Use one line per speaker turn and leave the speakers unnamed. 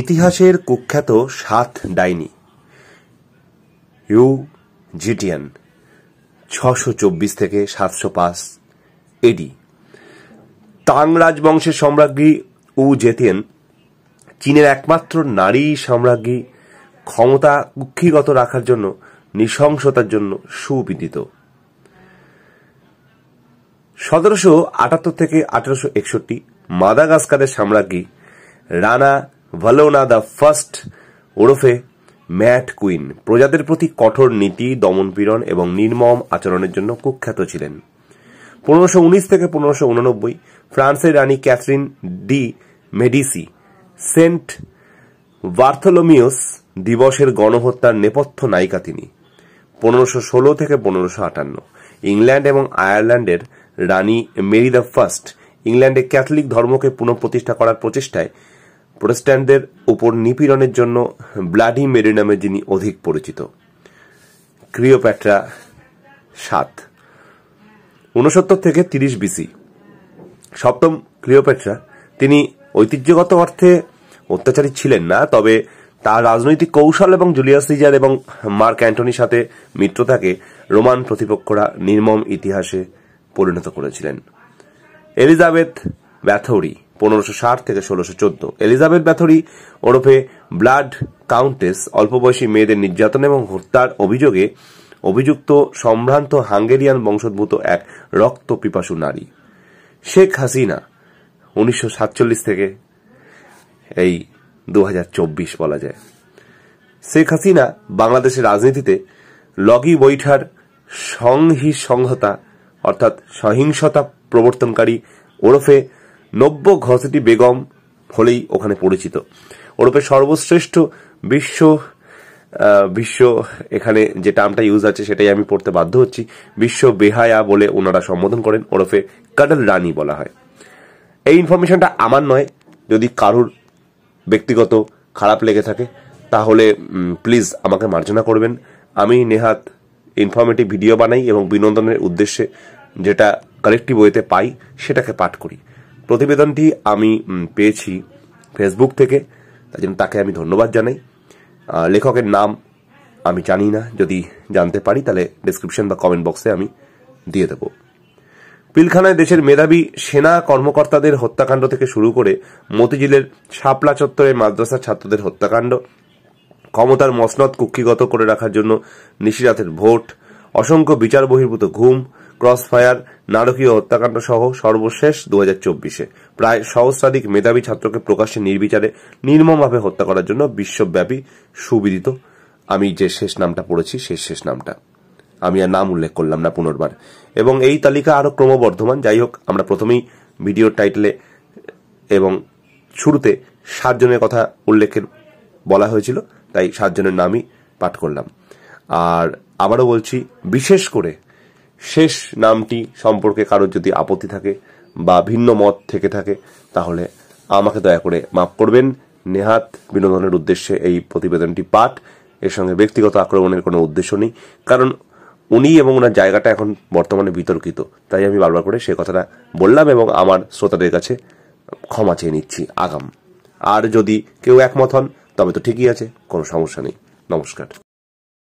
ইতিহাসের কুখ্যাত সাত ডাইনি ইউ জিটিয়ান ছশো চব্বিশ থেকে সাতশো পাঁচ এডি তাং রাজবংশের সম্রাজ্ঞী উ জেতেন চীনের একমাত্র নারী সম্রাজ্ঞী ক্ষমতা কুক্ষিগত রাখার জন্য নৃশংসতার জন্য সুবিদিত সতেরোশো আটাত্তর থেকে আঠারোশো একষট্টি মাদাগাস্কারের সাম্রাজ্ঞী রানা ভালোনা দ্য ফার্স্ট ওরফে ম্যাট কুইন প্রজাদের প্রতি কঠোর নীতি দমনপীড়ন এবং নির্মম আচরণের জন্য কুখ্যাত ছিলেন পনেরোশো উনিশ থেকে পনেরোশো উননব্বই ফ্রান্সের রানী Catherine de Medici Saint Bartholomew's দিবসের গণহত্যার নেপথ্য নায়িকা তিনি পনেরোশো ষোলো থেকে পনেরোশো আটান্ন ইংল্যান্ড এবং আয়ারল্যান্ডের রানী মেরি দ্য ফার্স্ট ইংল্যান্ডে ক্যাথলিক ধর্মকে পুনঃপ্রতিষ্ঠা করার প্রচেষ্টায় প্রোটেস্ট্যান্টদের উপর নিপীড়নের জন্য ব্লাডি মেরি নামে যিনি অধিক পরিচিত ক্রিওপ্যাট্রা সাত ঊনসত্তর থেকে তিরিশ বিসি সপ্তম ক্লিওপেট্রা তিনি ঐতিহ্যগত অর্থে অত্যাচারী ছিলেন না তবে তার রাজনৈতিক কৌশল এবং জুলিয়াস সিজার এবং মার্ক অ্যান্টনির সাথে মিত্রতাকে রোমান প্রতিপক্ষরা নির্মম ইতিহাসে পরিণত করেছিলেন এলিজাবেথ ব্যাথৌরি পনেরোশো ষাট থেকে ষোলোশো চোদ্দ এলিজাবেথ ব্যাথরি ওরফে ব্লাড কাউন্টেস অল্প বয়সী মেয়েদের নির্যাতন এবং হত্যার অভিযোগে অভিযুক্ত সম্ভ্রান্ত হাঙ্গেরিয়ান বংশোদ্ভূত এক রক্ত পিপাসু নারী শেখ হাসিনা উনিশশো সাতচল্লিশ থেকে এই দু বলা যায় শেখ হাসিনা বাংলাদেশের রাজনীতিতে লগি বৈঠার সংহিসংহতা অর্থাৎ সহিংসতা প্রবর্তনকারী ওরফে নব্য ঘসেটি বেগম হলেই ওখানে পরিচিত ওরূপে সর্বশ্রেষ্ঠ বিশ্ব বিশ্ব এখানে যে টার্মটা ইউজ আছে সেটাই আমি পড়তে বাধ্য হচ্ছি বিশ্ব বেহায়া বলে ওনারা সম্বোধন করেন ওরফে কাডল রানী বলা হয় এই ইনফরমেশনটা আমার নয় যদি কারুর ব্যক্তিগত খারাপ লেগে থাকে তাহলে প্লিজ আমাকে মার্জনা করবেন আমি নেহাত ইনফরমেটিভ ভিডিও বানাই এবং বিনোদনের উদ্দেশ্যে যেটা কালেক্টিভ ওয়েতে পাই সেটাকে পাঠ করি প্রতিবেদনটি আমি পেয়েছি ফেসবুক থেকে তাই জন্য তাকে আমি ধন্যবাদ জানাই লেখকের নাম আমি জানি না যদি জানতে পারি তাহলে ডিসক্রিপশন বা কমেন্ট বক্সে আমি দিয়ে দেব পিলখানায় দেশের মেধাবী সেনা কর্মকর্তাদের হত্যাকাণ্ড থেকে শুরু করে মতিঝিলের শাপলা চত্বরে মাদ্রাসার ছাত্রদের হত্যাকাণ্ড ক্ষমতার মসনদ কুক্ষিগত করে রাখার জন্য নিশিরাতের ভোট অসংখ্য বিচার বহির্ভূত ঘুম ক্রসফায়ার নারকীয় হত্যাকাণ্ড সহ সর্বশেষ দু চব্বিশে প্রায় সহস্রাধিক মেধাবী ছাত্রকে প্রকাশ্যে নির্বিচারে নির্মমভাবে হত্যা করার জন্য বিশ্বব্যাপী সুবিদিত আমি যে শেষ নামটা পড়েছি শেষ শেষ নামটা আমি আর নাম উল্লেখ করলাম না পুনর্বার এবং এই তালিকা আরও ক্রমবর্ধমান যাই হোক আমরা প্রথমেই ভিডিও টাইটেলে এবং শুরুতে সাতজনের কথা উল্লেখের বলা হয়েছিল তাই সাতজনের নামই পাঠ করলাম আর আবারও বলছি বিশেষ করে শেষ নামটি সম্পর্কে কারোর যদি আপত্তি থাকে বা ভিন্ন মত থেকে থাকে তাহলে আমাকে দয়া করে মাফ করবেন নেহাত বিনোদনের উদ্দেশ্যে এই প্রতিবেদনটি পাঠ এর সঙ্গে ব্যক্তিগত আক্রমণের কোনো উদ্দেশ্য নেই কারণ উনি এবং ওনার জায়গাটা এখন বর্তমানে বিতর্কিত তাই আমি বারবার করে সে কথাটা বললাম এবং আমার শ্রোতাদের কাছে ক্ষমা চেয়ে নিচ্ছি আগাম আর যদি কেউ একমত হন তবে তো ঠিকই আছে কোনো সমস্যা নেই নমস্কার